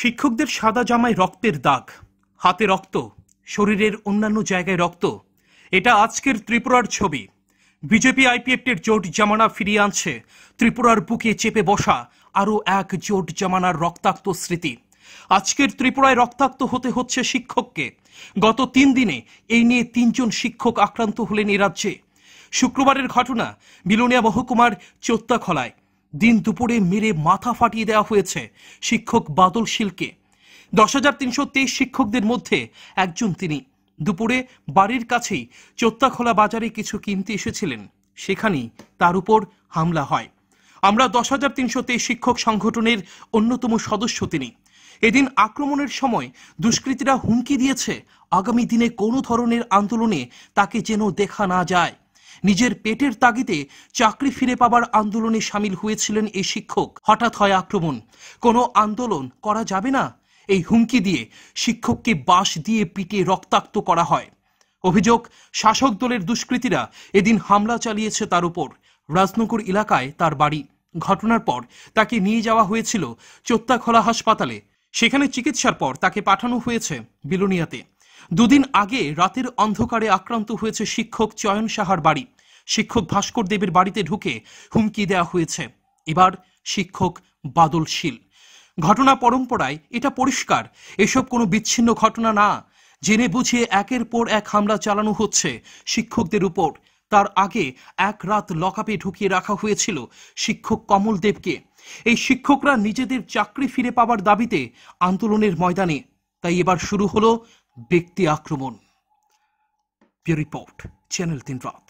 শিক্ষকদের সাদা জামায় রক্তের দাগ হাতে রক্ত শরীরের অন্যান্য জায়গায় রক্ত এটা আজকের ত্রিপুরার ছবি বিজেপি আইপিএফটির জোট জামানা ফিরিয়ে আনছে ত্রিপুরার বুকে চেপে বসা আরও এক জোট জামানার রক্তাক্ত স্মৃতি আজকের ত্রিপুরায় রক্তাক্ত হতে হচ্ছে শিক্ষককে গত তিন দিনে এই নিয়ে তিনজন শিক্ষক আক্রান্ত হলেন এ রাজ্যে শুক্রবারের ঘটনা বিলোনিয়া মহকুমার চোত্তাখলায় দিন দুপুরে মেরে মাথা ফাটিয়ে দেওয়া হয়েছে শিক্ষক বাদল শিলকে দশ হাজার তিনশো তেইশ শিক্ষকদের মধ্যে একজন তিনি দুপুরে বাড়ির কাছেই চোত্তাখোলা বাজারে কিছু কিনতে এসেছিলেন সেখানেই তার উপর হামলা হয় আমরা দশ হাজার তিনশো তেইশ শিক্ষক সংগঠনের অন্যতম সদস্য তিনি এদিন আক্রমণের সময় দুষ্কৃতীরা হুমকি দিয়েছে আগামী দিনে কোনো ধরনের আন্দোলনে তাকে যেন দেখা না যায় নিজের পেটের তাগিদে চাকরি ফিরে পাবার আন্দোলনে সামিল হয়েছিলেন এই শিক্ষক হঠাৎ হয় আক্রমণ কোনো আন্দোলন করা যাবে না এই হুমকি দিয়ে শিক্ষককে বাঁশ দিয়ে পিটে রক্তাক্ত করা হয় অভিযোগ শাসক দলের দুষ্কৃতীরা এদিন হামলা চালিয়েছে তার উপর রাজনগর এলাকায় তার বাড়ি ঘটনার পর তাকে নিয়ে যাওয়া হয়েছিল চোত্তাখলা হাসপাতালে সেখানে চিকিৎসার পর তাকে পাঠানো হয়েছে বিলোনিয়াতে দুদিন আগে রাতের অন্ধকারে আক্রান্ত হয়েছে শিক্ষক চয়ন সাহার বাড়ি শিক্ষক ভাস্কর দেবের বাড়িতে ঢুকে হুমকি দেয়া হয়েছে এবার শিক্ষক বাদলশীল ঘটনা পরম্পরায় এটা পরিষ্কার এসব কোনো বিচ্ছিন্ন ঘটনা না জেনে বুঝিয়ে একের পর এক হামলা চালানো হচ্ছে শিক্ষকদের উপর তার আগে এক রাত লকাপে ঢুকিয়ে রাখা হয়েছিল শিক্ষক কমল দেবকে এই শিক্ষকরা নিজেদের চাকরি ফিরে পাওয়ার দাবিতে আন্দোলনের ময়দানে তাই এবার শুরু হলো ব্যক্তি আক্রমণ রিপোর্ট চ্যানেল তিন রাত